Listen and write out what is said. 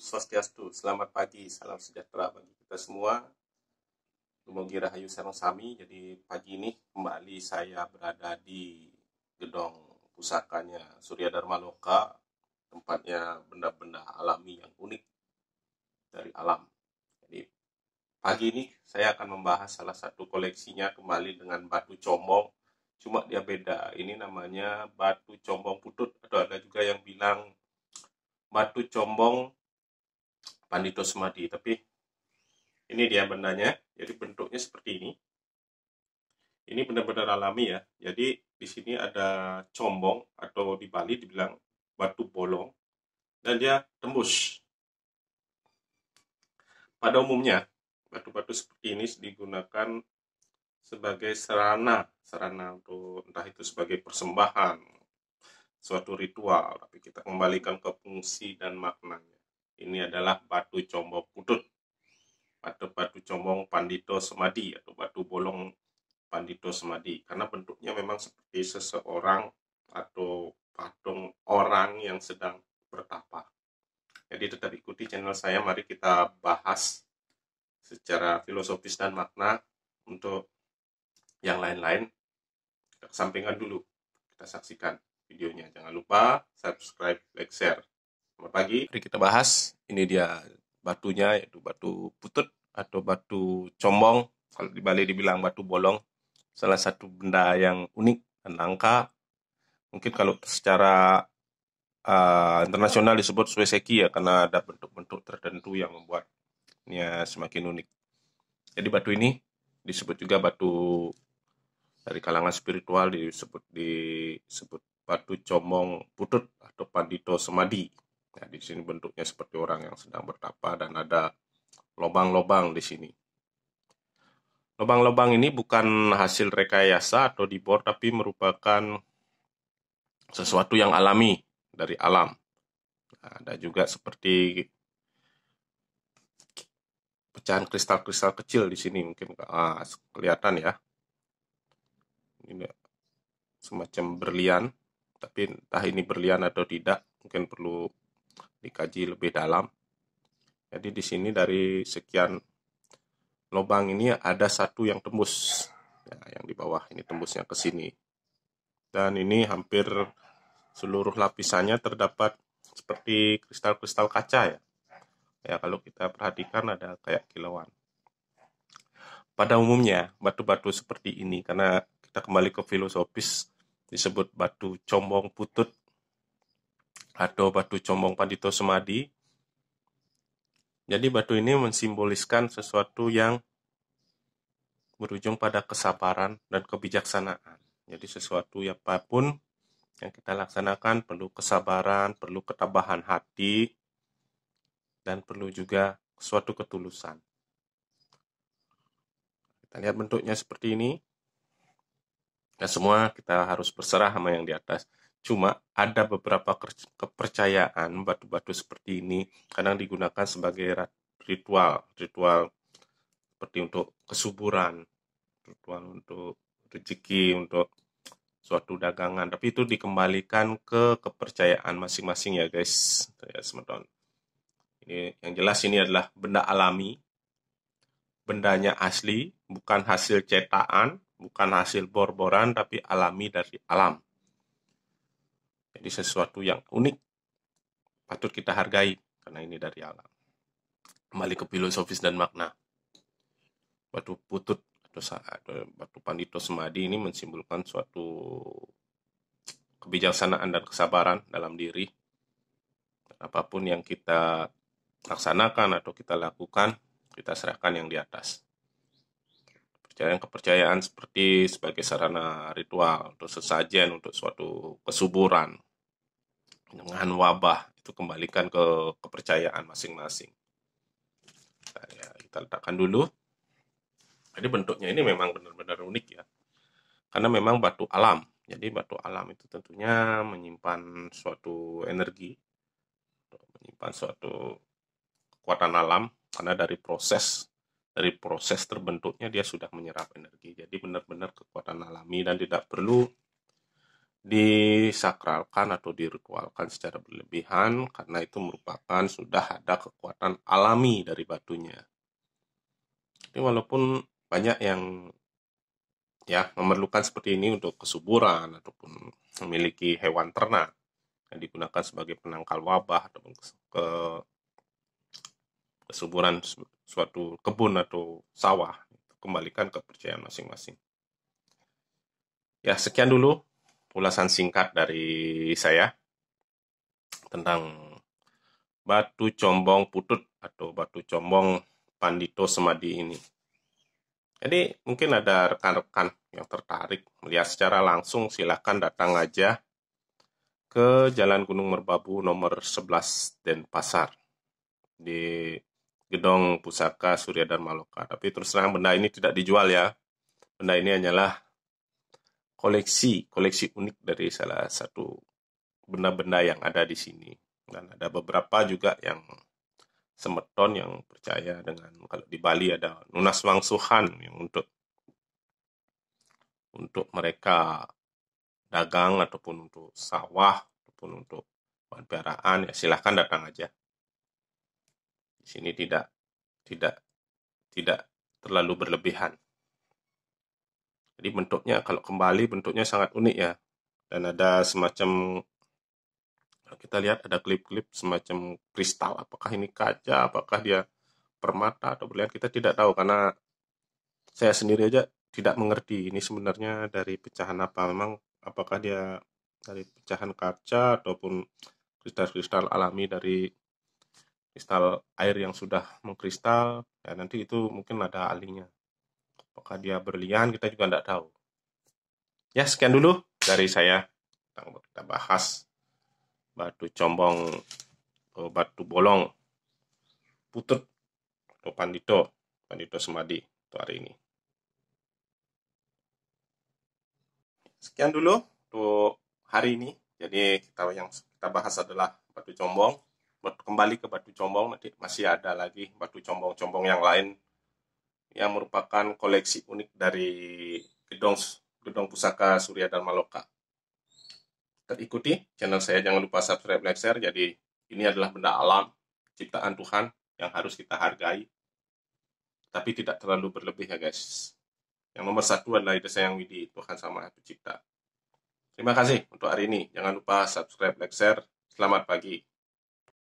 Swastiastu, selamat pagi, salam sejahtera bagi kita semua. Lumogi Rahayu Serong Sami, jadi pagi ini kembali saya berada di gedung pusakanya Surya Dharma Loka, tempatnya benda-benda alami yang unik dari alam. Jadi pagi ini saya akan membahas salah satu koleksinya kembali dengan batu combong cuma dia beda. Ini namanya batu combong putut. Atau ada juga yang bilang batu combong Pandito Semadi tapi ini dia bendanya jadi bentuknya seperti ini ini benar-benar alami ya jadi di sini ada combong atau di Bali dibilang batu bolong dan dia tembus pada umumnya batu-batu seperti ini digunakan sebagai sarana sarana untuk entah itu sebagai persembahan suatu ritual tapi kita kembalikan ke fungsi dan maknanya ini adalah batu combo putut atau batu comong pandito semadi atau batu bolong pandito semadi karena bentuknya memang seperti seseorang atau patung orang yang sedang bertapa. Jadi tetap ikuti channel saya, mari kita bahas secara filosofis dan makna untuk yang lain-lain. Kita kesampingkan dulu, kita saksikan videonya. Jangan lupa subscribe, like, share. Selamat pagi. tadi kita bahas. Ini dia batunya yaitu batu putut atau batu combong. Kalau di Bali dibilang batu bolong. Salah satu benda yang unik dan langka. Mungkin kalau secara uh, internasional disebut sueseki ya karena ada bentuk-bentuk tertentu yang membuatnya semakin unik. Jadi batu ini disebut juga batu dari kalangan spiritual disebut disebut batu comong putut atau pandito semadi Ya, di sini bentuknya seperti orang yang sedang bertapa dan ada lobang-lobang di sini. Lobang-lobang ini bukan hasil rekayasa atau dibor tapi merupakan sesuatu yang alami dari alam. Nah, ada juga seperti pecahan kristal-kristal kecil di sini mungkin ah, kelihatan ya. Ini semacam berlian, tapi entah ini berlian atau tidak mungkin perlu dikaji lebih dalam. Jadi di sini dari sekian lubang ini ada satu yang tembus, ya, yang di bawah ini tembusnya ke sini. Dan ini hampir seluruh lapisannya terdapat seperti kristal-kristal kaca ya. Ya kalau kita perhatikan ada kayak kilauan. Pada umumnya batu-batu seperti ini karena kita kembali ke filosofis disebut batu combong putut atau batu combong Pandito Semadi. Jadi batu ini mensimboliskan sesuatu yang berujung pada kesabaran dan kebijaksanaan. Jadi sesuatu yang apapun yang kita laksanakan perlu kesabaran, perlu ketabahan hati, dan perlu juga suatu ketulusan. Kita lihat bentuknya seperti ini. dan semua kita harus berserah sama yang di atas. Cuma ada beberapa kepercayaan batu-batu seperti ini kadang digunakan sebagai ritual, ritual seperti untuk kesuburan, ritual untuk rezeki, untuk suatu dagangan. Tapi itu dikembalikan ke kepercayaan masing-masing ya guys, ya Ini yang jelas ini adalah benda alami, bendanya asli, bukan hasil cetakan, bukan hasil bor-boran, tapi alami dari alam. Jadi sesuatu yang unik patut kita hargai karena ini dari alam. Kembali ke filosofis dan makna. Batu putut atau saat batu pandito semadi ini mensimbolkan suatu kebijaksanaan dan kesabaran dalam diri. Apapun yang kita laksanakan atau kita lakukan, kita serahkan yang di atas kepercayaan-kepercayaan seperti sebagai sarana ritual untuk sesajen untuk suatu kesuburan dengan wabah itu kembalikan ke kepercayaan masing-masing. Nah, ya, kita letakkan dulu. Jadi bentuknya ini memang benar-benar unik ya. Karena memang batu alam. Jadi batu alam itu tentunya menyimpan suatu energi, menyimpan suatu kekuatan alam karena dari proses dari proses terbentuknya dia sudah menyerap energi. Jadi benar-benar kekuatan alami dan tidak perlu disakralkan atau diritualkan secara berlebihan karena itu merupakan sudah ada kekuatan alami dari batunya. Jadi walaupun banyak yang ya memerlukan seperti ini untuk kesuburan ataupun memiliki hewan ternak yang digunakan sebagai penangkal wabah ataupun ke, ke kesuburan suatu kebun atau sawah. Kembalikan kepercayaan masing-masing. Ya, sekian dulu ulasan singkat dari saya tentang batu combong putut atau batu combong pandito semadi ini. Jadi mungkin ada rekan-rekan yang tertarik melihat secara langsung silahkan datang aja ke Jalan Gunung Merbabu nomor 11 Denpasar di Gedong Pusaka Surya dan Maloka. Tapi terus terang benda ini tidak dijual ya. Benda ini hanyalah koleksi, koleksi unik dari salah satu benda-benda yang ada di sini. Dan ada beberapa juga yang semeton yang percaya dengan kalau di Bali ada Nunas Wangsuhan yang untuk untuk mereka dagang ataupun untuk sawah ataupun untuk bahan ya silahkan datang aja di sini tidak tidak tidak terlalu berlebihan. Jadi bentuknya kalau kembali bentuknya sangat unik ya. Dan ada semacam kita lihat ada klip-klip semacam kristal. Apakah ini kaca, apakah dia permata atau berlian kita tidak tahu karena saya sendiri aja tidak mengerti ini sebenarnya dari pecahan apa. Memang apakah dia dari pecahan kaca ataupun kristal-kristal alami dari kristal air yang sudah mengkristal ya nanti itu mungkin ada alinya apakah dia berlian kita juga tidak tahu ya sekian dulu dari saya kita bahas batu combong eh, batu bolong putut atau pandito pandito semadi untuk hari ini sekian dulu untuk hari ini jadi kita yang kita bahas adalah batu combong kembali ke batu combong nanti masih ada lagi batu combong-combong yang lain yang merupakan koleksi unik dari gedung gedung pusaka Surya dan Maloka. Terikuti channel saya jangan lupa subscribe, like, share. Jadi ini adalah benda alam ciptaan Tuhan yang harus kita hargai, tapi tidak terlalu berlebih ya guys. Yang nomor satu adalah saya yang Widi, Tuhan sama pencipta. Terima kasih untuk hari ini. Jangan lupa subscribe, like, share. Selamat pagi.